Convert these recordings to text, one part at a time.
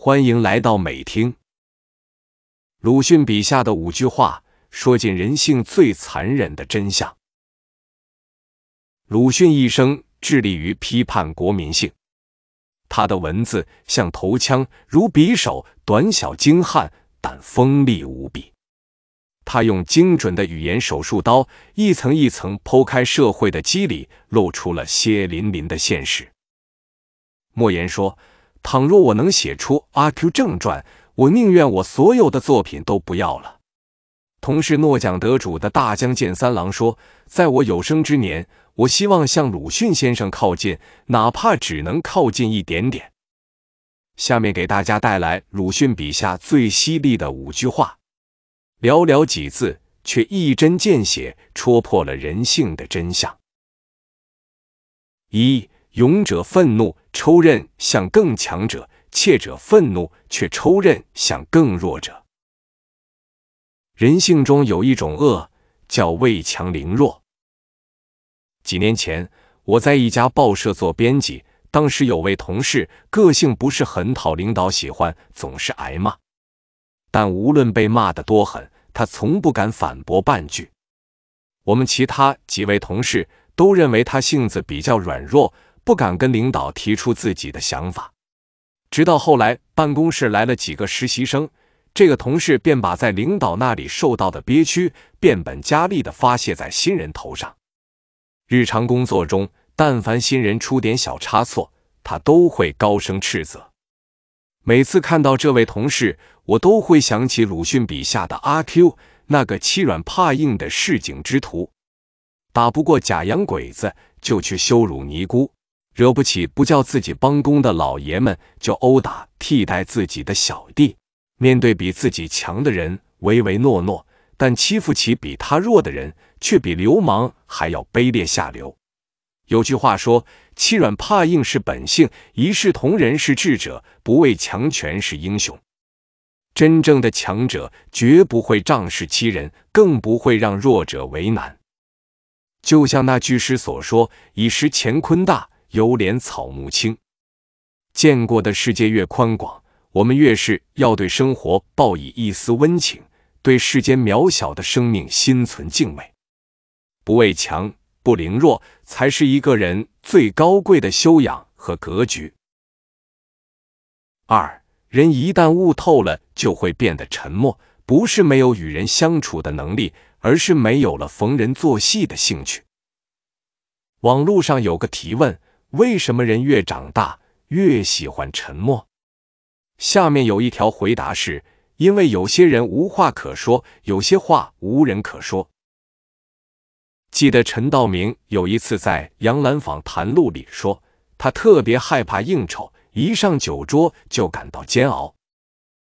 欢迎来到美听。鲁迅笔下的五句话，说尽人性最残忍的真相。鲁迅一生致力于批判国民性，他的文字像头枪，如匕首，短小精悍，但锋利无比。他用精准的语言手术刀，一层一层剖开社会的肌理，露出了血淋淋的现实。莫言说。倘若我能写出《阿 Q 正传》，我宁愿我所有的作品都不要了。同是诺奖得主的大江健三郎说：“在我有生之年，我希望向鲁迅先生靠近，哪怕只能靠近一点点。”下面给大家带来鲁迅笔下最犀利的五句话，寥寥几字却一针见血，戳破了人性的真相。一勇者愤怒，抽刃向更强者；怯者愤怒，却抽刃向更弱者。人性中有一种恶，叫畏强凌弱。几年前，我在一家报社做编辑，当时有位同事，个性不是很讨领导喜欢，总是挨骂。但无论被骂得多狠，他从不敢反驳半句。我们其他几位同事都认为他性子比较软弱。不敢跟领导提出自己的想法，直到后来办公室来了几个实习生，这个同事便把在领导那里受到的憋屈变本加厉地发泄在新人头上。日常工作中，但凡新人出点小差错，他都会高声斥责。每次看到这位同事，我都会想起鲁迅笔下的阿 Q，那个欺软怕硬的市井之徒，打不过假洋鬼子，就去羞辱尼姑。惹不起不叫自己帮工的老爷们，就殴打替代自己的小弟。面对比自己强的人，唯唯诺诺；但欺负起比他弱的人，却比流氓还要卑劣下流。有句话说：“欺软怕硬是本性，一视同仁是智者，不畏强权是英雄。”真正的强者绝不会仗势欺人，更不会让弱者为难。就像那句诗所说：“以识乾坤大。”油怜草木青，见过的世界越宽广，我们越是要对生活报以一丝温情，对世间渺小的生命心存敬畏。不畏强，不凌弱，才是一个人最高贵的修养和格局。二人一旦悟透了，就会变得沉默，不是没有与人相处的能力，而是没有了逢人做戏的兴趣。网络上有个提问。为什么人越长大越喜欢沉默？下面有一条回答是：因为有些人无话可说，有些话无人可说。记得陈道明有一次在《杨澜访谈录》里说，他特别害怕应酬，一上酒桌就感到煎熬，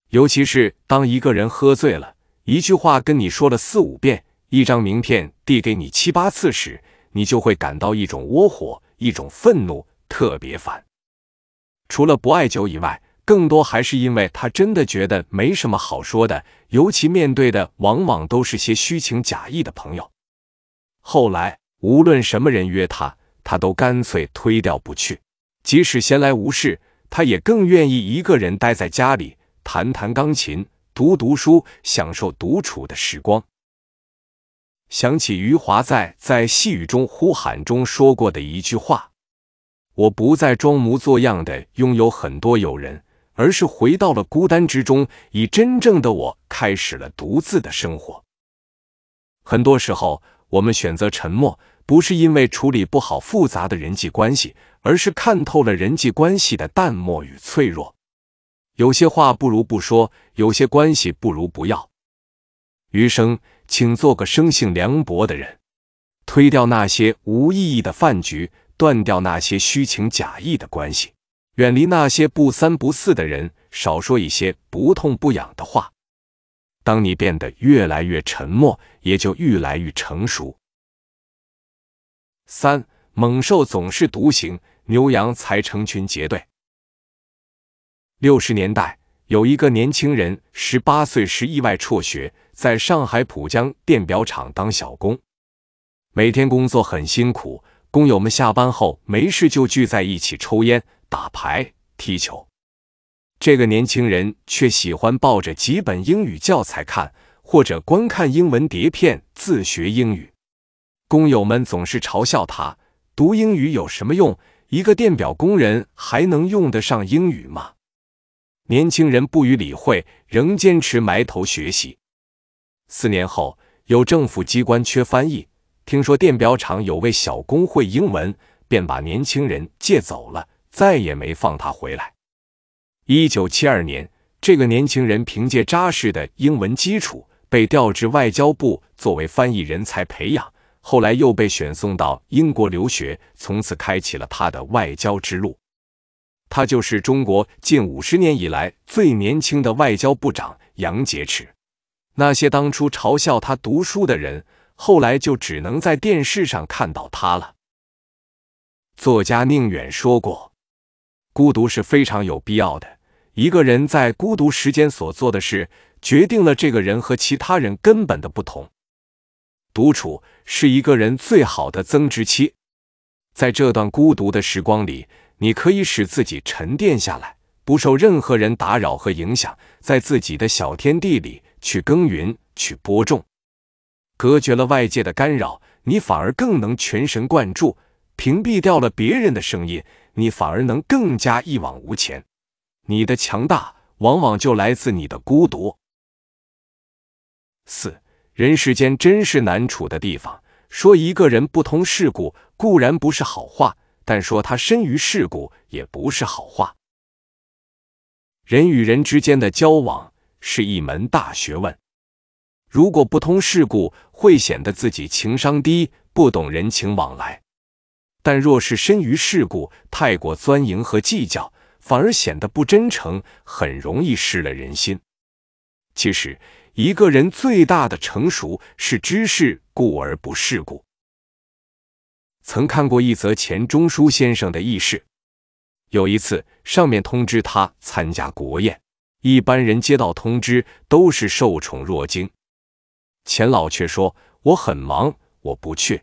尤其是当一个人喝醉了，一句话跟你说了四五遍，一张名片递给你七八次时，你就会感到一种窝火。一种愤怒，特别烦。除了不爱酒以外，更多还是因为他真的觉得没什么好说的，尤其面对的往往都是些虚情假意的朋友。后来，无论什么人约他，他都干脆推掉不去。即使闲来无事，他也更愿意一个人待在家里，弹弹钢琴，读读书，享受独处的时光。想起余华在在细雨中呼喊中说过的一句话：“我不再装模作样的拥有很多友人，而是回到了孤单之中，以真正的我开始了独自的生活。”很多时候，我们选择沉默，不是因为处理不好复杂的人际关系，而是看透了人际关系的淡漠与脆弱。有些话不如不说，有些关系不如不要。余生。请做个生性凉薄的人，推掉那些无意义的饭局，断掉那些虚情假意的关系，远离那些不三不四的人，少说一些不痛不痒的话。当你变得越来越沉默，也就愈来愈成熟。三猛兽总是独行，牛羊才成群结队。六十年代，有一个年轻人，十八岁时意外辍学。在上海浦江电表厂当小工，每天工作很辛苦。工友们下班后没事就聚在一起抽烟、打牌、踢球。这个年轻人却喜欢抱着几本英语教材看，或者观看英文碟片自学英语。工友们总是嘲笑他：读英语有什么用？一个电表工人还能用得上英语吗？年轻人不予理会，仍坚持埋头学习。四年后，有政府机关缺翻译，听说电表厂有位小工会英文，便把年轻人借走了，再也没放他回来。一九七二年，这个年轻人凭借扎实的英文基础，被调至外交部作为翻译人才培养，后来又被选送到英国留学，从此开启了他的外交之路。他就是中国近五十年以来最年轻的外交部长杨洁篪。那些当初嘲笑他读书的人，后来就只能在电视上看到他了。作家宁远说过：“孤独是非常有必要的。一个人在孤独时间所做的事，决定了这个人和其他人根本的不同。独处是一个人最好的增值期。在这段孤独的时光里，你可以使自己沉淀下来，不受任何人打扰和影响，在自己的小天地里。”去耕耘，去播种，隔绝了外界的干扰，你反而更能全神贯注；屏蔽掉了别人的声音，你反而能更加一往无前。你的强大，往往就来自你的孤独。四人世间真是难处的地方，说一个人不通世故固然不是好话，但说他深于世故也不是好话。人与人之间的交往。是一门大学问，如果不通世故，会显得自己情商低，不懂人情往来；但若是深于世故，太过钻营和计较，反而显得不真诚，很容易失了人心。其实，一个人最大的成熟是知世故而不世故。曾看过一则钱钟书先生的轶事，有一次，上面通知他参加国宴。一般人接到通知都是受宠若惊，钱老却说：“我很忙，我不去。”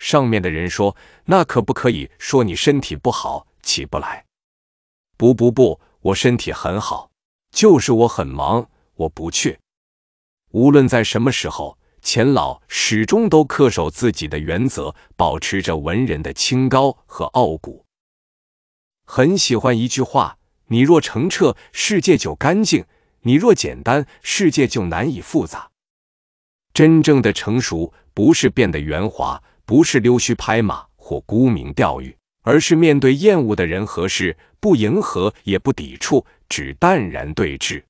上面的人说：“那可不可以说你身体不好，起不来？”“不不不，我身体很好，就是我很忙，我不去。”无论在什么时候，钱老始终都恪守自己的原则，保持着文人的清高和傲骨。很喜欢一句话。你若澄澈，世界就干净；你若简单，世界就难以复杂。真正的成熟，不是变得圆滑，不是溜须拍马或沽名钓誉，而是面对厌恶的人和事，不迎合也不抵触，只淡然对峙。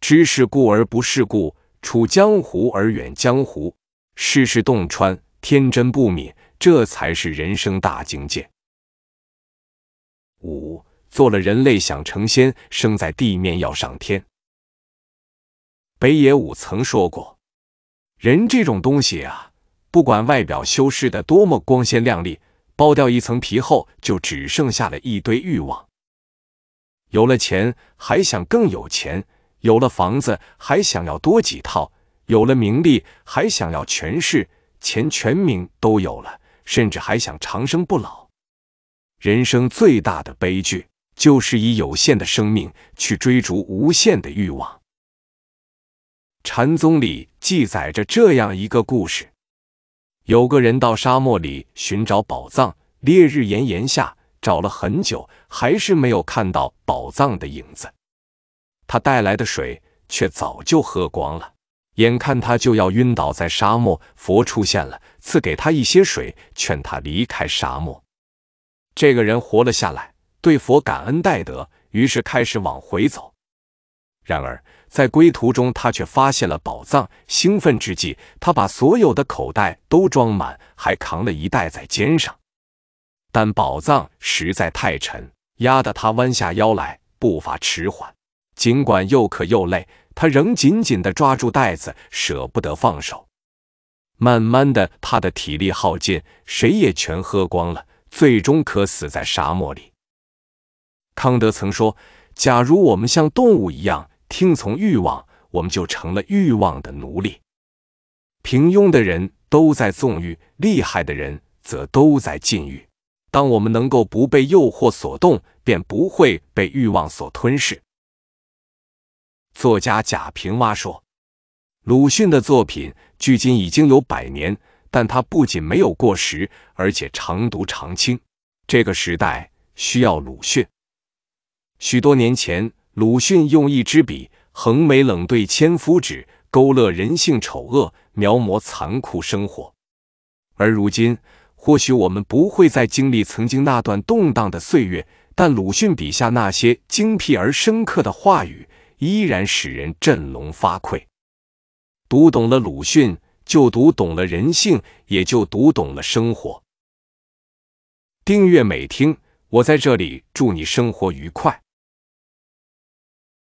知世故而不世故，处江湖而远江湖，世事洞穿，天真不泯，这才是人生大境界。五。做了人类想成仙，生在地面要上天。北野武曾说过：“人这种东西啊，不管外表修饰的多么光鲜亮丽，剥掉一层皮后，就只剩下了一堆欲望。有了钱还想更有钱，有了房子还想要多几套，有了名利还想要权势，钱、权、名都有了，甚至还想长生不老。人生最大的悲剧。”就是以有限的生命去追逐无限的欲望。禅宗里记载着这样一个故事：有个人到沙漠里寻找宝藏，烈日炎炎下找了很久，还是没有看到宝藏的影子。他带来的水却早就喝光了，眼看他就要晕倒在沙漠，佛出现了，赐给他一些水，劝他离开沙漠。这个人活了下来。对佛感恩戴德，于是开始往回走。然而在归途中，他却发现了宝藏。兴奋之际，他把所有的口袋都装满，还扛了一袋在肩上。但宝藏实在太沉，压得他弯下腰来，步伐迟缓。尽管又渴又累，他仍紧紧的抓住袋子，舍不得放手。慢慢的，他的体力耗尽，水也全喝光了，最终渴死在沙漠里。康德曾说：“假如我们像动物一样听从欲望，我们就成了欲望的奴隶。平庸的人都在纵欲，厉害的人则都在禁欲。当我们能够不被诱惑所动，便不会被欲望所吞噬。”作家贾平凹说：“鲁迅的作品距今已经有百年，但他不仅没有过时，而且常读常青。这个时代需要鲁迅。”许多年前，鲁迅用一支笔，横眉冷对千夫指，勾勒人性丑恶，描摹残酷生活。而如今，或许我们不会再经历曾经那段动荡的岁月，但鲁迅笔下那些精辟而深刻的话语，依然使人振聋发聩。读懂了鲁迅，就读懂了人性，也就读懂了生活。订阅美听，我在这里祝你生活愉快。